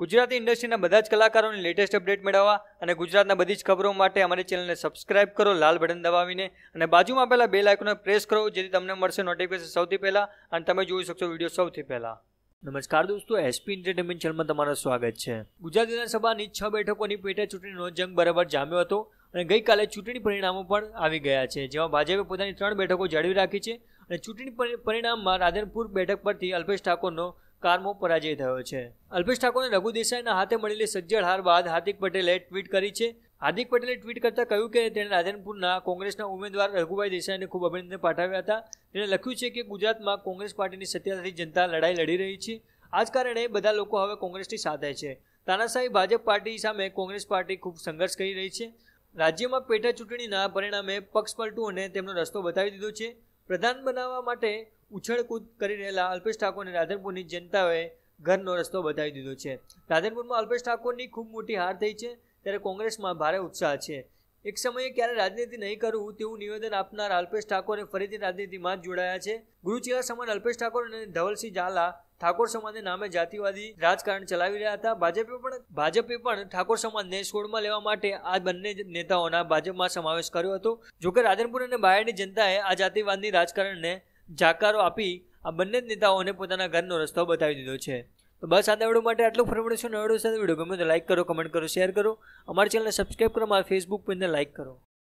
ગુજરાતી ઇન્ડસ્ટ્રીના બધા જ કલાકારોની લેટેસ્ટ અપડેટ મેળવવા અને ગુજરાતના બધી જ ખબરો માટે અમારી ચેનલને સબસ્ક્રાઇબ કરો લાલ બટન દબાવીને અને બાજુમાં પહેલાં બે લાઇકોને પ્રેસ કરો જેથી તમને મળશે નોટિફિકેશન સૌથી પહેલાં અને તમે જોઈ શકશો વિડીયો સૌથી પહેલાં નમસ્કાર દોસ્તો એસપી એન્ટરટેનમેન્ટ ચેનલમાં તમારું સ્વાગત છે ગુજરાત વિધાનસભાની છ બેઠકોની પેટા ચૂંટણીનો જંગ બરાબર જામ્યો હતો અને ગઈકાલે ચૂંટણી પરિણામો પણ આવી ગયા છે જેમાં ભાજપે પોતાની ત્રણ બેઠકો જાળવી રાખી છે અને ચૂંટણી પરિણામમાં રાધનપુર બેઠક પરથી અલ્પેશ ઠાકોરનો કારમો પરાજય થયો છે અલ્પેશ ઠાકોરને રઘુ દેસાઈના હાથે મળેલી સજ્જડ હાર બાદ હાર્દિક પટેલે ટ્વીટ કરી છે હાર્દિક પટેલે ટ્વીટ કરતા કહ્યું કે તેણે રાધનપુરના કોંગ્રેસના ઉમેદવાર રઘુભાઈ દેસાઈને ખૂબ અભિનંદન પાઠવ્યા હતા તેણે લખ્યું છે કે ગુજરાતમાં કોંગ્રેસ પાર્ટીની સત્તાધારી જનતા લડાઈ લડી રહી છે આ જ કારણે બધા લોકો હવે કોંગ્રેસની સાથે છે તાનાશાહી ભાજપ પાર્ટી સામે કોંગ્રેસ પાર્ટી ખૂબ સંઘર્ષ કરી રહી છે રાજ્યમાં પેટા ચૂંટણીના પરિણામે પક્ષ પલટુઓને તેમનો રસ્તો બતાવી દીધો છે પ્રધાન બનાવવા માટે ઉછળકૂદ કરી રહેલા અલ્પેશ ઠાકોરને રાધનપુરની જનતાએ ઘરનો રસ્તો બતાવી દીધો છે રાધનપુરમાં અલ્પેશ ઠાકોરની ખૂબ મોટી હાર થઈ છે ત્યારે કોંગ્રેસમાં ભારે ઉત્સાહ છે એક સમયે ક્યારે રાજનીતિ નહીં કરવું તેવું નિવેદન આપનાર અલ્પેશ ઠાકોરે ફરીથી રાજનીતિમાં જ જોડાયા છે ગુરુચિયા સમાન અલ્પેશ ઠાકોર અને ધવલસિંહ ઝાલા ઠાકોર સમાજને નામે જાતિવાદી રાજકારણ ચલાવી રહ્યા હતા ભાજપે પણ ભાજપે પણ ઠાકોર સમાજને સોળમાં લેવા માટે આ બંને નેતાઓના ભાજપમાં સમાવેશ કર્યો હતો જોકે રાધનપુર અને બાયડની જનતાએ આ જાતિવાદની રાજકારણને જાકારો આપી આ બંને જ નેતાઓને પોતાના ઘરનો રસ્તો બતાવી દીધો છે તો બસ આ દવડો માટે આટલું ફરવડું છું નવડું સાથે વિડીયો ગમે તો લાઇક કરો કમેન્ટ કરો શેર કરો અમારી ચેનલને સબસ્ક્રાઈબ કરો મારા ફેસબુક પેજને લાઇક કરો